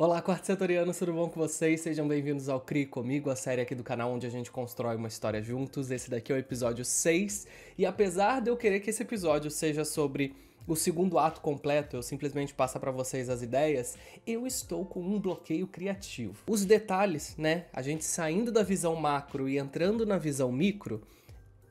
Olá, quarto setoriano, tudo bom com vocês? Sejam bem-vindos ao CRI comigo, a série aqui do canal onde a gente constrói uma história juntos. Esse daqui é o episódio 6, e apesar de eu querer que esse episódio seja sobre o segundo ato completo, eu simplesmente passo para vocês as ideias, eu estou com um bloqueio criativo. Os detalhes, né? A gente saindo da visão macro e entrando na visão micro,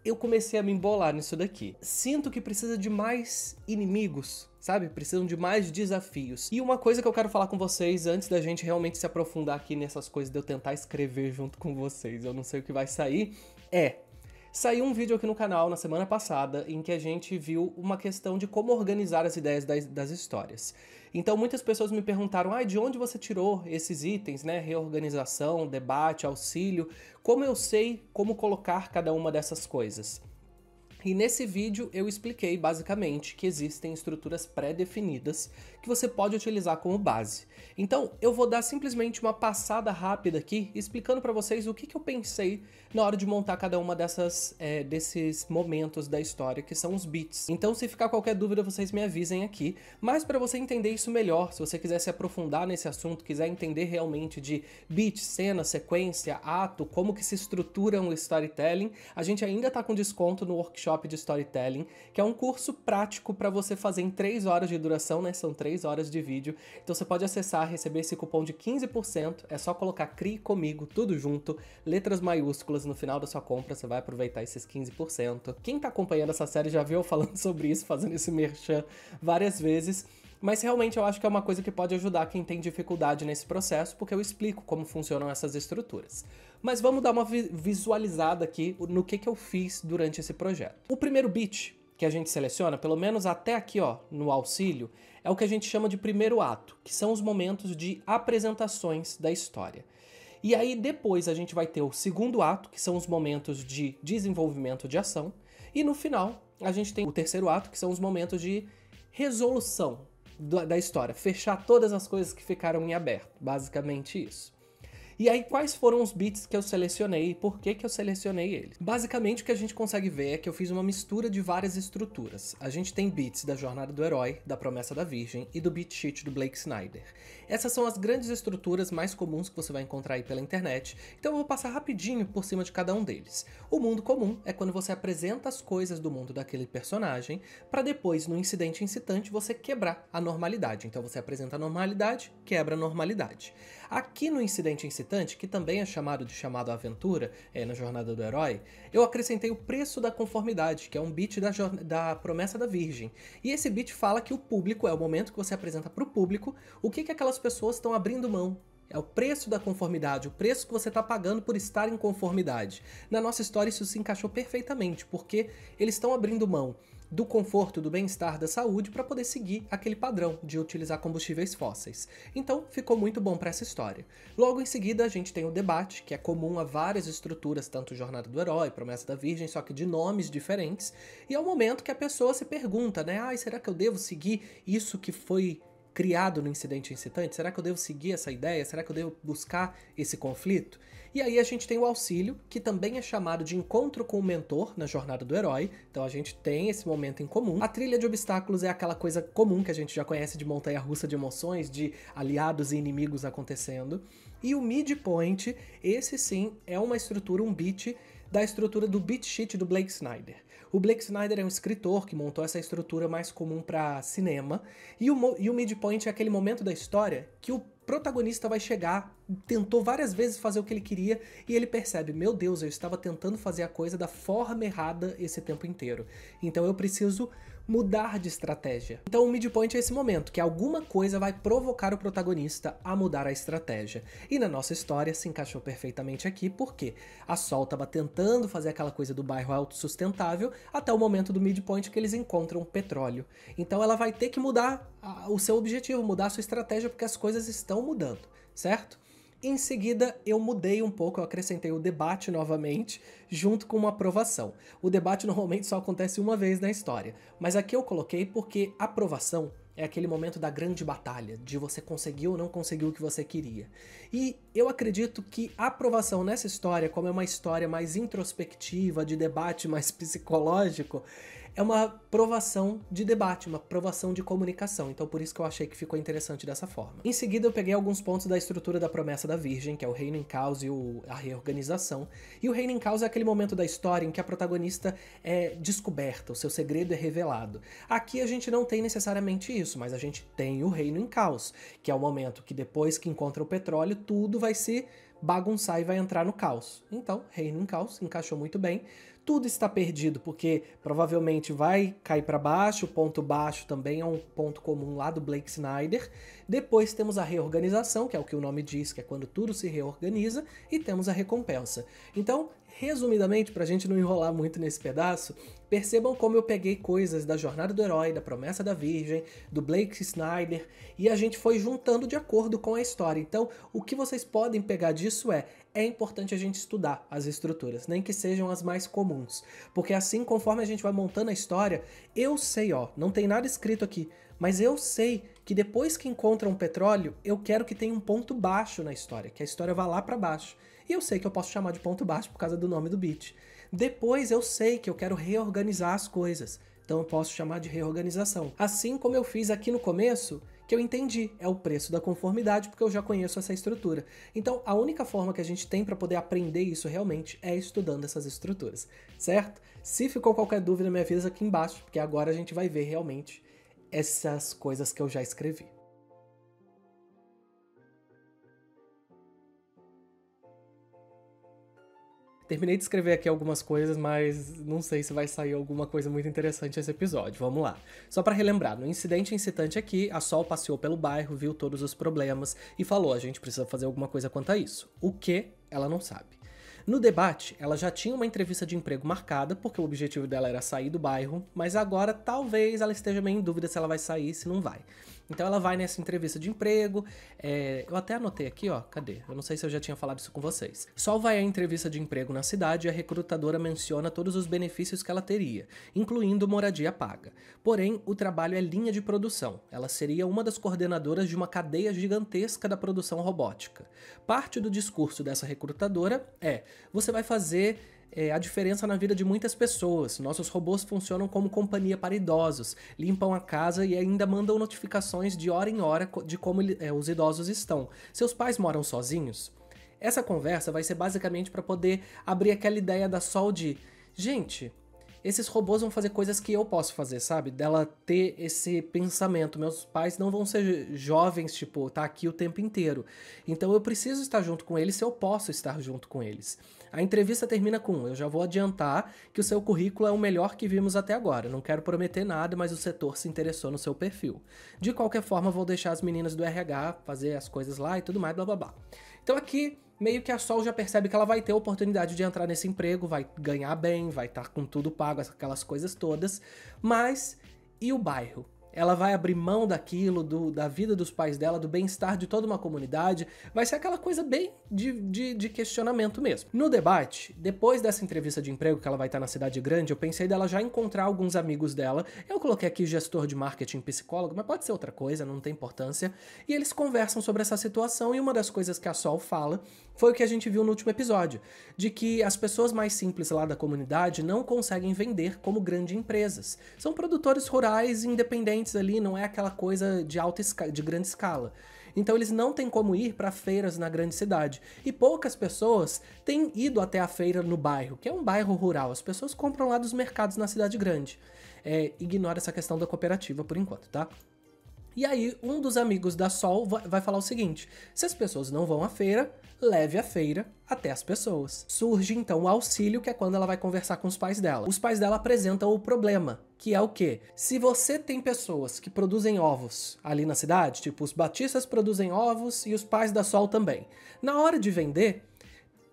eu comecei a me embolar nisso daqui. Sinto que precisa de mais inimigos sabe? Precisam de mais desafios. E uma coisa que eu quero falar com vocês antes da gente realmente se aprofundar aqui nessas coisas de eu tentar escrever junto com vocês, eu não sei o que vai sair, é Saiu um vídeo aqui no canal na semana passada em que a gente viu uma questão de como organizar as ideias das, das histórias. Então muitas pessoas me perguntaram: ah, de onde você tirou esses itens, né? Reorganização, debate, auxílio. Como eu sei como colocar cada uma dessas coisas? E nesse vídeo eu expliquei basicamente que existem estruturas pré-definidas que você pode utilizar como base. Então, eu vou dar simplesmente uma passada rápida aqui, explicando para vocês o que, que eu pensei na hora de montar cada uma dessas é, desses momentos da história, que são os beats. Então, se ficar qualquer dúvida, vocês me avisem aqui. Mas para você entender isso melhor, se você quiser se aprofundar nesse assunto, quiser entender realmente de beat, cena, sequência, ato, como que se estrutura um storytelling, a gente ainda está com desconto no workshop de storytelling, que é um curso prático para você fazer em 3 horas de duração, né? São 3 3 horas de vídeo. Então você pode acessar, receber esse cupom de 15%. É só colocar CRI comigo, tudo junto, letras maiúsculas no final da sua compra. Você vai aproveitar esses 15%. Quem tá acompanhando essa série já viu eu falando sobre isso, fazendo esse merchan várias vezes. Mas realmente eu acho que é uma coisa que pode ajudar quem tem dificuldade nesse processo, porque eu explico como funcionam essas estruturas. Mas vamos dar uma vi visualizada aqui no que, que eu fiz durante esse projeto. O primeiro bit que a gente seleciona, pelo menos até aqui ó, no auxílio, é o que a gente chama de primeiro ato, que são os momentos de apresentações da história. E aí depois a gente vai ter o segundo ato, que são os momentos de desenvolvimento de ação, e no final a gente tem o terceiro ato, que são os momentos de resolução da história, fechar todas as coisas que ficaram em aberto, basicamente isso. E aí, quais foram os beats que eu selecionei e por que, que eu selecionei eles? Basicamente, o que a gente consegue ver é que eu fiz uma mistura de várias estruturas. A gente tem beats da Jornada do Herói, da Promessa da Virgem e do beat sheet do Blake Snyder. Essas são as grandes estruturas mais comuns que você vai encontrar aí pela internet, então eu vou passar rapidinho por cima de cada um deles. O mundo comum é quando você apresenta as coisas do mundo daquele personagem, para depois, no incidente incitante, você quebrar a normalidade. Então você apresenta a normalidade, quebra a normalidade. Aqui no incidente incitante, que também é chamado de chamado aventura é, na Jornada do Herói, eu acrescentei o preço da conformidade, que é um beat da, da Promessa da Virgem. E esse beat fala que o público, é o momento que você apresenta para o público o que, que aquelas pessoas estão abrindo mão, é o preço da conformidade, o preço que você está pagando por estar em conformidade. Na nossa história, isso se encaixou perfeitamente, porque eles estão abrindo mão do conforto, do bem-estar, da saúde para poder seguir aquele padrão de utilizar combustíveis fósseis. Então, ficou muito bom para essa história. Logo em seguida, a gente tem o debate, que é comum a várias estruturas, tanto Jornada do Herói, Promessa da Virgem, só que de nomes diferentes, e é o momento que a pessoa se pergunta, né? Ai, será que eu devo seguir isso que foi criado no incidente incitante? Será que eu devo seguir essa ideia? Será que eu devo buscar esse conflito? E aí a gente tem o auxílio, que também é chamado de encontro com o mentor na jornada do herói. Então a gente tem esse momento em comum. A trilha de obstáculos é aquela coisa comum que a gente já conhece de montanha russa de emoções, de aliados e inimigos acontecendo. E o midpoint, esse sim é uma estrutura, um beat da estrutura do beat sheet do Blake Snyder. O Blake Snyder é um escritor que montou essa estrutura mais comum para cinema, e o, e o midpoint é aquele momento da história que o protagonista vai chegar, tentou várias vezes fazer o que ele queria e ele percebe: meu Deus, eu estava tentando fazer a coisa da forma errada esse tempo inteiro. Então eu preciso mudar de estratégia. Então o midpoint é esse momento que alguma coisa vai provocar o protagonista a mudar a estratégia. E na nossa história se encaixou perfeitamente aqui porque a Sol estava tentando fazer aquela coisa do bairro autossustentável até o momento do midpoint que eles encontram petróleo. Então ela vai ter que mudar a, o seu objetivo, mudar a sua estratégia porque as coisas estão mudando, certo? Em seguida, eu mudei um pouco, eu acrescentei o debate novamente, junto com uma aprovação. O debate normalmente só acontece uma vez na história, mas aqui eu coloquei porque aprovação é aquele momento da grande batalha, de você conseguir ou não conseguir o que você queria. E eu acredito que a aprovação nessa história, como é uma história mais introspectiva, de debate mais psicológico, é uma provação de debate, uma provação de comunicação. Então por isso que eu achei que ficou interessante dessa forma. Em seguida eu peguei alguns pontos da estrutura da promessa da Virgem, que é o reino em caos e o, a reorganização. E o reino em caos é aquele momento da história em que a protagonista é descoberta, o seu segredo é revelado. Aqui a gente não tem necessariamente isso, mas a gente tem o reino em caos, que é o momento que depois que encontra o petróleo, tudo vai se bagunçar e vai entrar no caos. Então, reino em caos encaixou muito bem tudo está perdido, porque provavelmente vai cair para baixo, o ponto baixo também é um ponto comum lá do Blake Snyder. Depois temos a reorganização, que é o que o nome diz, que é quando tudo se reorganiza, e temos a recompensa. Então, Resumidamente, para a gente não enrolar muito nesse pedaço, percebam como eu peguei coisas da Jornada do Herói, da Promessa da Virgem, do Blake Snyder, e a gente foi juntando de acordo com a história. Então, o que vocês podem pegar disso é: é importante a gente estudar as estruturas, nem que sejam as mais comuns. Porque assim, conforme a gente vai montando a história, eu sei, ó, não tem nada escrito aqui, mas eu sei que depois que encontram petróleo, eu quero que tenha um ponto baixo na história, que a história vá lá para baixo. E eu sei que eu posso chamar de ponto baixo por causa do nome do bit. Depois eu sei que eu quero reorganizar as coisas. Então eu posso chamar de reorganização. Assim como eu fiz aqui no começo, que eu entendi, é o preço da conformidade, porque eu já conheço essa estrutura. Então a única forma que a gente tem para poder aprender isso realmente é estudando essas estruturas, certo? Se ficou qualquer dúvida, me avisa aqui embaixo, porque agora a gente vai ver realmente essas coisas que eu já escrevi. Terminei de escrever aqui algumas coisas, mas não sei se vai sair alguma coisa muito interessante esse episódio. Vamos lá. Só para relembrar, no incidente incitante aqui, a Sol passeou pelo bairro, viu todos os problemas e falou: "A gente precisa fazer alguma coisa quanto a isso". O que? Ela não sabe. No debate, ela já tinha uma entrevista de emprego marcada, porque o objetivo dela era sair do bairro, mas agora talvez ela esteja meio em dúvida se ela vai sair, se não vai. Então ela vai nessa entrevista de emprego. É, eu até anotei aqui, ó. Cadê? Eu não sei se eu já tinha falado isso com vocês. Sol vai à entrevista de emprego na cidade e a recrutadora menciona todos os benefícios que ela teria, incluindo moradia paga. Porém, o trabalho é linha de produção. Ela seria uma das coordenadoras de uma cadeia gigantesca da produção robótica. Parte do discurso dessa recrutadora é: você vai fazer é, a diferença na vida de muitas pessoas. Nossos robôs funcionam como companhia para idosos, limpam a casa e ainda mandam notificações de hora em hora de como é, os idosos estão. Seus pais moram sozinhos? Essa conversa vai ser basicamente para poder abrir aquela ideia da Sol de: gente, esses robôs vão fazer coisas que eu posso fazer, sabe? Dela ter esse pensamento. Meus pais não vão ser jovens, tipo, tá aqui o tempo inteiro. Então eu preciso estar junto com eles se eu posso estar junto com eles. A entrevista termina com: Eu já vou adiantar que o seu currículo é o melhor que vimos até agora. Não quero prometer nada, mas o setor se interessou no seu perfil. De qualquer forma, vou deixar as meninas do RH fazer as coisas lá e tudo mais, blá blá blá. Então aqui meio que a Sol já percebe que ela vai ter a oportunidade de entrar nesse emprego, vai ganhar bem, vai estar tá com tudo pago, aquelas coisas todas. Mas e o bairro? ela vai abrir mão daquilo, do, da vida dos pais dela, do bem-estar de toda uma comunidade. Vai ser aquela coisa bem de, de, de, questionamento mesmo. No debate, depois dessa entrevista de emprego que ela vai estar na cidade grande, eu pensei dela já encontrar alguns amigos dela. Eu coloquei aqui gestor de marketing psicólogo, mas pode ser outra coisa, não tem importância. E eles conversam sobre essa situação e uma das coisas que a Sol fala foi o que a gente viu no último episódio, de que as pessoas mais simples lá da comunidade não conseguem vender como grandes empresas. São produtores rurais independentes ali, não é aquela coisa de alta de grande escala. Então eles não têm como ir para feiras na grande cidade. E poucas pessoas têm ido até a feira no bairro, que é um bairro rural. As pessoas compram lá dos mercados na cidade grande. É, ignora essa questão da cooperativa por enquanto, tá? E aí, um dos amigos da Sol vai falar o seguinte: se as pessoas não vão à feira, leve a feira até as pessoas. Surge então o auxílio, que é quando ela vai conversar com os pais dela. Os pais dela apresentam o problema, que é o quê? Se você tem pessoas que produzem ovos ali na cidade, tipo os batistas produzem ovos e os pais da Sol também. Na hora de vender,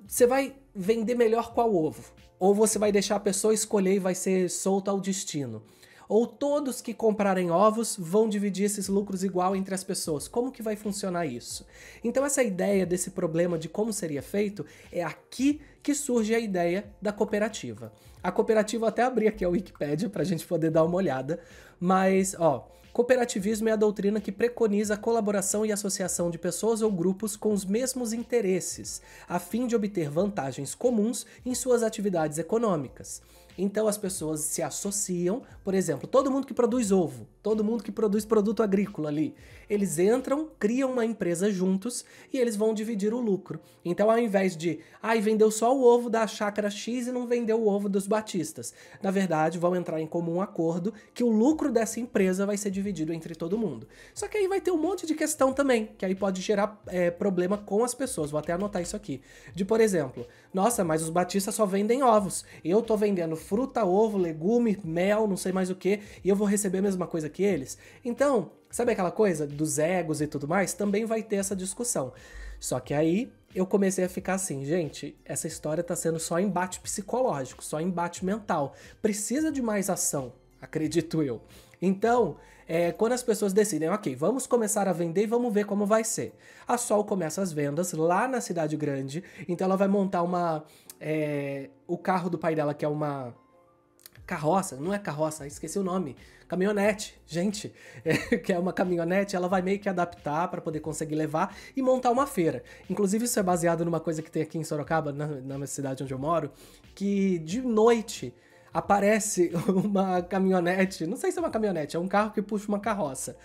você vai vender melhor qual ovo? Ou você vai deixar a pessoa escolher e vai ser solta ao destino? Ou todos que comprarem ovos vão dividir esses lucros igual entre as pessoas? Como que vai funcionar isso? Então essa ideia desse problema de como seria feito é aqui que surge a ideia da cooperativa. A cooperativa até abri aqui a Wikipédia para a gente poder dar uma olhada, mas ó, Cooperativismo é a doutrina que preconiza a colaboração e associação de pessoas ou grupos com os mesmos interesses, a fim de obter vantagens comuns em suas atividades econômicas. Então as pessoas se associam, por exemplo, todo mundo que produz ovo todo mundo que produz produto agrícola ali. Eles entram, criam uma empresa juntos e eles vão dividir o lucro. Então, ao invés de, ai, ah, vendeu só o ovo da chácara X e não vendeu o ovo dos Batistas, na verdade, vão entrar em comum acordo que o lucro dessa empresa vai ser dividido entre todo mundo. Só que aí vai ter um monte de questão também, que aí pode gerar é, problema com as pessoas. Vou até anotar isso aqui. De, por exemplo, nossa, mas os Batistas só vendem ovos. Eu tô vendendo fruta, ovo, legume, mel, não sei mais o que, e eu vou receber a mesma coisa que eles. Então, sabe aquela coisa dos egos e tudo mais? Também vai ter essa discussão. Só que aí eu comecei a ficar assim, gente, essa história tá sendo só embate psicológico, só embate mental. Precisa de mais ação, acredito eu. Então, é, quando as pessoas decidem, ok, vamos começar a vender e vamos ver como vai ser. A Sol começa as vendas lá na cidade grande, então ela vai montar uma. É, o carro do pai dela, que é uma carroça, não é carroça, esqueci o nome, caminhonete, gente, é, que é uma caminhonete, ela vai meio que adaptar para poder conseguir levar e montar uma feira. Inclusive isso é baseado numa coisa que tem aqui em Sorocaba, na, na cidade onde eu moro, que de noite aparece uma caminhonete, não sei se é uma caminhonete, é um carro que puxa uma carroça.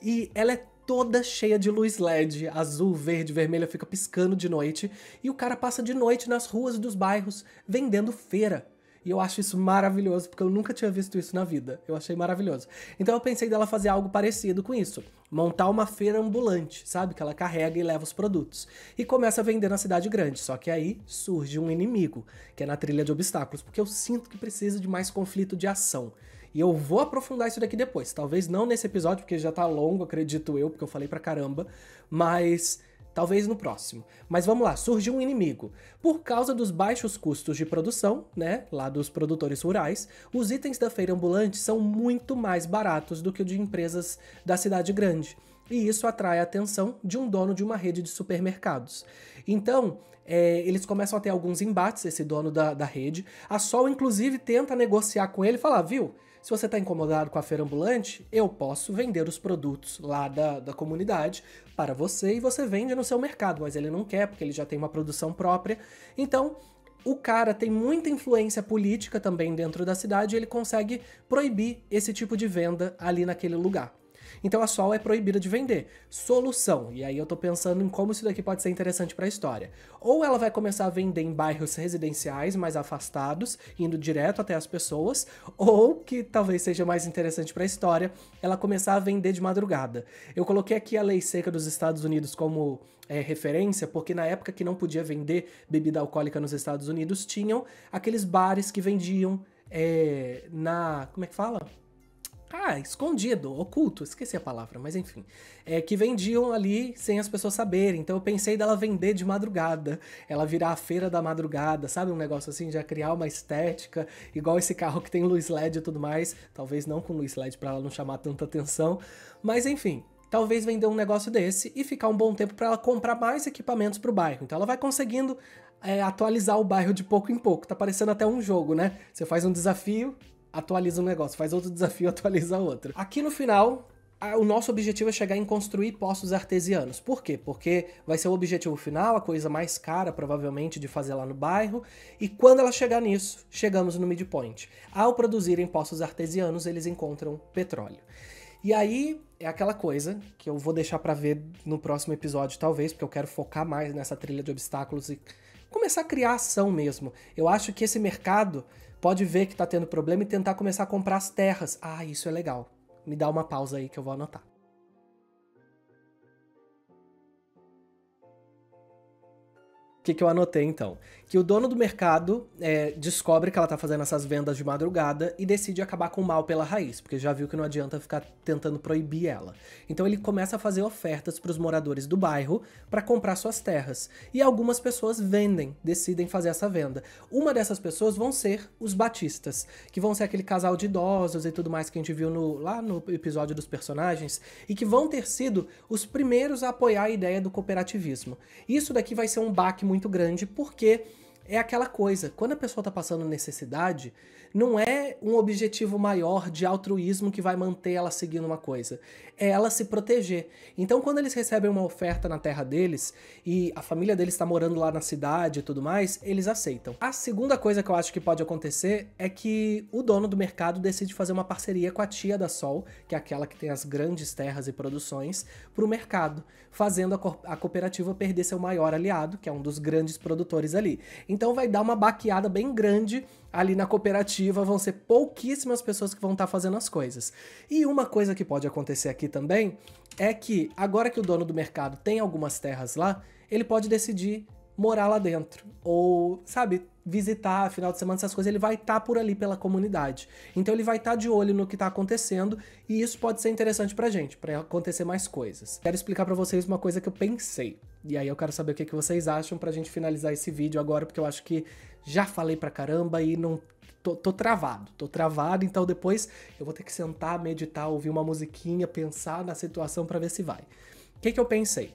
E ela é toda cheia de luz LED, azul, verde, vermelha, fica piscando de noite, e o cara passa de noite nas ruas dos bairros vendendo feira. E eu acho isso maravilhoso, porque eu nunca tinha visto isso na vida. Eu achei maravilhoso. Então eu pensei dela fazer algo parecido com isso. Montar uma feira ambulante, sabe? Que ela carrega e leva os produtos. E começa a vender na cidade grande. Só que aí surge um inimigo, que é na trilha de obstáculos, porque eu sinto que precisa de mais conflito de ação. E eu vou aprofundar isso daqui depois. Talvez não nesse episódio, porque já tá longo, acredito eu, porque eu falei pra caramba. Mas talvez no próximo. Mas vamos lá, surge um inimigo. Por causa dos baixos custos de produção, né, lá dos produtores rurais, os itens da feira ambulante são muito mais baratos do que o de empresas da cidade grande e isso atrai a atenção de um dono de uma rede de supermercados. Então, é, eles começam a ter alguns embates, esse dono da, da rede. A Sol, inclusive, tenta negociar com ele e falar, ah, viu, se você está incomodado com a feira ambulante, eu posso vender os produtos lá da, da comunidade para você e você vende no seu mercado, mas ele não quer porque ele já tem uma produção própria. Então, o cara tem muita influência política também dentro da cidade e ele consegue proibir esse tipo de venda ali naquele lugar. Então a Sol é proibida de vender. Solução, e aí eu tô pensando em como isso daqui pode ser interessante para a história. Ou ela vai começar a vender em bairros residenciais mais afastados, indo direto até as pessoas, ou que talvez seja mais interessante para a história, ela começar a vender de madrugada. Eu coloquei aqui a lei seca dos Estados Unidos como é, referência, porque na época que não podia vender bebida alcoólica nos Estados Unidos, tinham aqueles bares que vendiam é, na. Como é que fala? Ah, escondido, oculto, esqueci a palavra, mas enfim. É, que vendiam ali sem as pessoas saberem. Então eu pensei dela vender de madrugada. Ela virar a feira da madrugada, sabe? Um negócio assim, já criar uma estética, igual esse carro que tem luz LED e tudo mais. Talvez não com luz LED para ela não chamar tanta atenção. Mas enfim, talvez vender um negócio desse e ficar um bom tempo para ela comprar mais equipamentos para o bairro. Então ela vai conseguindo é, atualizar o bairro de pouco em pouco. Tá parecendo até um jogo, né? Você faz um desafio, atualiza um negócio, faz outro desafio, atualiza outro. Aqui no final, o nosso objetivo é chegar em construir poços artesianos. Por quê? Porque vai ser o objetivo final, a coisa mais cara, provavelmente, de fazer lá no bairro. E quando ela chegar nisso, chegamos no midpoint. Ao produzirem poços artesianos, eles encontram petróleo. E aí é aquela coisa que eu vou deixar para ver no próximo episódio, talvez, porque eu quero focar mais nessa trilha de obstáculos e começar a criar ação mesmo. Eu acho que esse mercado pode ver que está tendo problema e tentar começar a comprar as terras. Ah, isso é legal. Me dá uma pausa aí que eu vou anotar. O que, que eu anotei então? que o dono do mercado é, descobre que ela tá fazendo essas vendas de madrugada e decide acabar com o mal pela raiz, porque já viu que não adianta ficar tentando proibir ela. Então ele começa a fazer ofertas para os moradores do bairro para comprar suas terras. E algumas pessoas vendem, decidem fazer essa venda. Uma dessas pessoas vão ser os Batistas, que vão ser aquele casal de idosos e tudo mais que a gente viu no, lá no episódio dos personagens, e que vão ter sido os primeiros a apoiar a ideia do cooperativismo. Isso daqui vai ser um baque muito grande, porque é aquela coisa. Quando a pessoa está passando necessidade, não é um objetivo maior de altruísmo que vai manter ela seguindo uma coisa. É ela se proteger. Então, quando eles recebem uma oferta na terra deles e a família deles está morando lá na cidade e tudo mais, eles aceitam. A segunda coisa que eu acho que pode acontecer é que o dono do mercado decide fazer uma parceria com a tia da Sol, que é aquela que tem as grandes terras e produções, para o mercado, fazendo a, a cooperativa perder seu maior aliado, que é um dos grandes produtores ali. Então, então vai dar uma baqueada bem grande ali na cooperativa, vão ser pouquíssimas pessoas que vão estar tá fazendo as coisas. E uma coisa que pode acontecer aqui também é que agora que o dono do mercado tem algumas terras lá, ele pode decidir morar lá dentro ou, sabe, visitar final de semana, essas coisas, ele vai estar tá por ali pela comunidade. Então ele vai estar tá de olho no que está acontecendo e isso pode ser interessante pra gente, para acontecer mais coisas. Quero explicar para vocês uma coisa que eu pensei. E aí eu quero saber o que, que vocês acham pra gente finalizar esse vídeo agora, porque eu acho que já falei pra caramba e não Tô, tô, travado, tô travado, então depois eu vou ter que sentar, meditar, ouvir uma musiquinha, pensar na situação para ver se vai. O que, que eu pensei?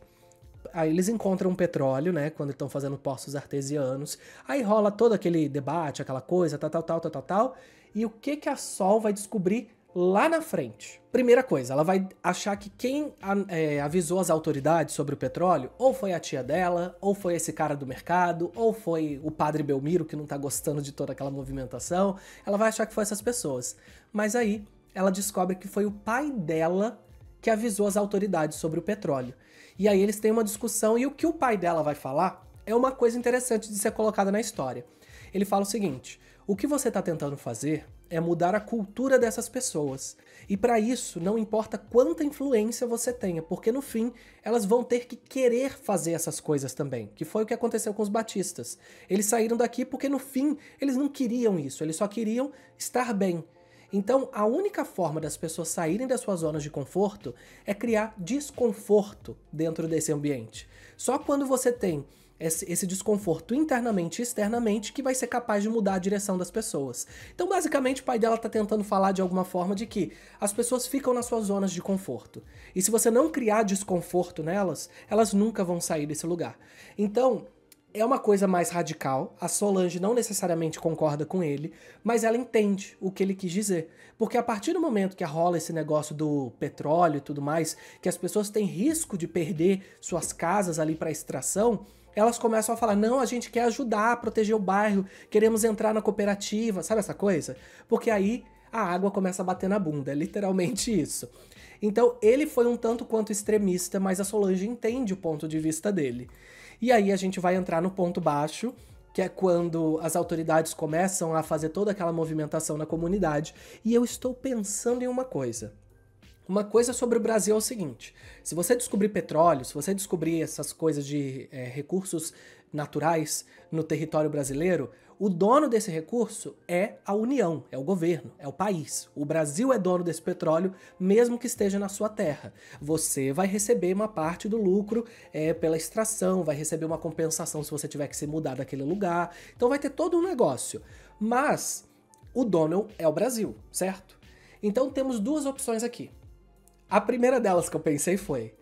Aí eles encontram petróleo, né? Quando estão fazendo poços artesianos. Aí rola todo aquele debate, aquela coisa, tal, tal, tal, tal, tal, tal. E o que que a Sol vai descobrir lá na frente? Primeira coisa, ela vai achar que quem é, avisou as autoridades sobre o petróleo ou foi a tia dela, ou foi esse cara do mercado, ou foi o padre Belmiro que não tá gostando de toda aquela movimentação. Ela vai achar que foi essas pessoas. Mas aí ela descobre que foi o pai dela que avisou as autoridades sobre o petróleo. E aí eles têm uma discussão e o que o pai dela vai falar é uma coisa interessante de ser colocada na história. Ele fala o seguinte: o que você está tentando fazer é mudar a cultura dessas pessoas. E para isso, não importa quanta influência você tenha, porque no fim elas vão ter que querer fazer essas coisas também, que foi o que aconteceu com os batistas. Eles saíram daqui porque no fim eles não queriam isso, eles só queriam estar bem. Então, a única forma das pessoas saírem das suas zonas de conforto é criar desconforto dentro desse ambiente. Só quando você tem esse, desconforto internamente e externamente que vai ser capaz de mudar a direção das pessoas. Então, basicamente, o pai dela está tentando falar de alguma forma de que as pessoas ficam nas suas zonas de conforto. E se você não criar desconforto nelas, elas nunca vão sair desse lugar. Então, é uma coisa mais radical. A Solange não necessariamente concorda com ele, mas ela entende o que ele quis dizer. Porque a partir do momento que rola esse negócio do petróleo e tudo mais, que as pessoas têm risco de perder suas casas ali para extração, elas começam a falar: não, a gente quer ajudar, proteger o bairro, queremos entrar na cooperativa, sabe essa coisa? Porque aí a água começa a bater na bunda, é literalmente isso. Então ele foi um tanto quanto extremista, mas a Solange entende o ponto de vista dele. E aí a gente vai entrar no ponto baixo, que é quando as autoridades começam a fazer toda aquela movimentação na comunidade. E eu estou pensando em uma coisa. Uma coisa sobre o Brasil é o seguinte: se você descobrir petróleo, se você descobrir essas coisas de é, recursos naturais no território brasileiro, o dono desse recurso é a União, é o governo, é o país. O Brasil é dono desse petróleo, mesmo que esteja na sua terra. Você vai receber uma parte do lucro é, pela extração, vai receber uma compensação se você tiver que se mudar daquele lugar. Então vai ter todo um negócio. Mas o dono é o Brasil, certo? Então temos duas opções aqui. A primeira delas que eu pensei foi: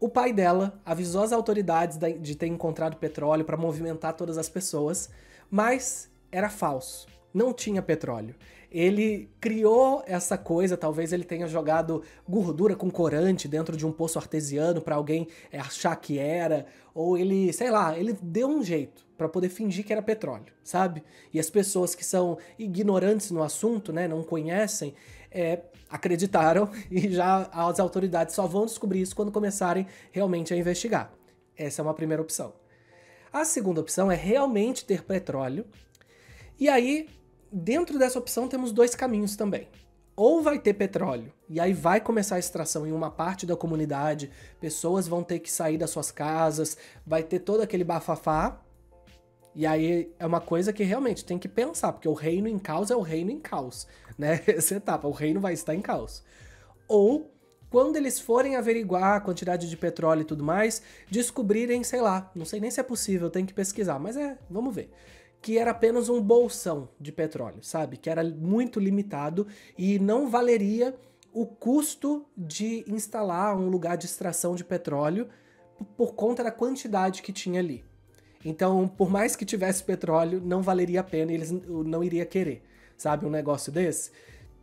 o pai dela avisou as autoridades de ter encontrado petróleo para movimentar todas as pessoas, mas era falso. Não tinha petróleo. Ele criou essa coisa, talvez ele tenha jogado gordura com corante dentro de um poço artesiano para alguém achar que era, ou ele, sei lá, ele deu um jeito para poder fingir que era petróleo, sabe? E as pessoas que são ignorantes no assunto, né, não conhecem, é, acreditaram e já as autoridades só vão descobrir isso quando começarem realmente a investigar. Essa é uma primeira opção. A segunda opção é realmente ter petróleo. E aí, dentro dessa opção, temos dois caminhos também. Ou vai ter petróleo, e aí vai começar a extração em uma parte da comunidade, pessoas vão ter que sair das suas casas, vai ter todo aquele bafafá, e aí é uma coisa que realmente tem que pensar, porque o reino em caos é o reino em caos, né? Essa etapa, o reino vai estar em caos. Ou quando eles forem averiguar a quantidade de petróleo e tudo mais, descobrirem, sei lá, não sei nem se é possível, tem que pesquisar, mas é, vamos ver. Que era apenas um bolsão de petróleo, sabe? Que era muito limitado e não valeria o custo de instalar um lugar de extração de petróleo por conta da quantidade que tinha ali. Então, por mais que tivesse petróleo, não valeria a pena, eles não iria querer, sabe, um negócio desse.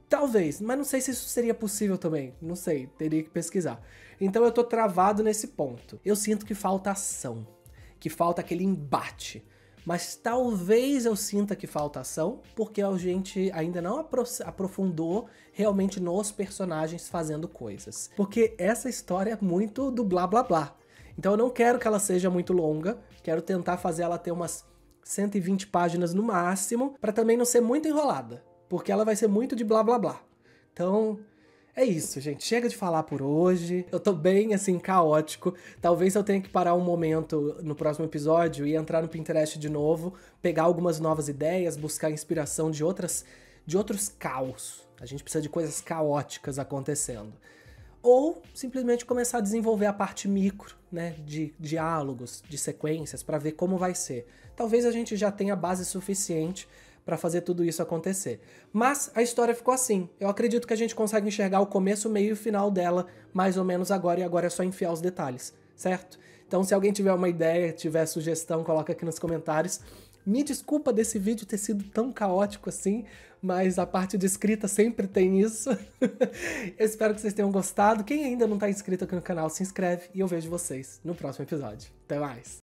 Talvez, mas não sei se isso seria possível também. Não sei, teria que pesquisar. Então eu tô travado nesse ponto. Eu sinto que falta ação, que falta aquele embate. Mas talvez eu sinta que falta ação, porque a gente ainda não aprofundou realmente nos personagens fazendo coisas. Porque essa história é muito do blá blá blá. Então eu não quero que ela seja muito longa, quero tentar fazer ela ter umas 120 páginas no máximo, para também não ser muito enrolada, porque ela vai ser muito de blá blá blá. Então, é isso, gente. Chega de falar por hoje. Eu tô bem, assim, caótico. Talvez eu tenha que parar um momento no próximo episódio e entrar no Pinterest de novo, pegar algumas novas ideias, buscar inspiração de outras de outros caos. A gente precisa de coisas caóticas acontecendo ou simplesmente começar a desenvolver a parte micro, né, de diálogos, de sequências, para ver como vai ser. Talvez a gente já tenha base suficiente para fazer tudo isso acontecer. Mas a história ficou assim. Eu acredito que a gente consegue enxergar o começo, meio e final dela mais ou menos agora, e agora é só enfiar os detalhes, certo? Então, se alguém tiver uma ideia, tiver sugestão, coloca aqui nos comentários. Me desculpa desse vídeo ter sido tão caótico assim, mas a parte de escrita sempre tem isso. eu espero que vocês tenham gostado. Quem ainda não está inscrito aqui no canal, se inscreve e eu vejo vocês no próximo episódio. Até mais!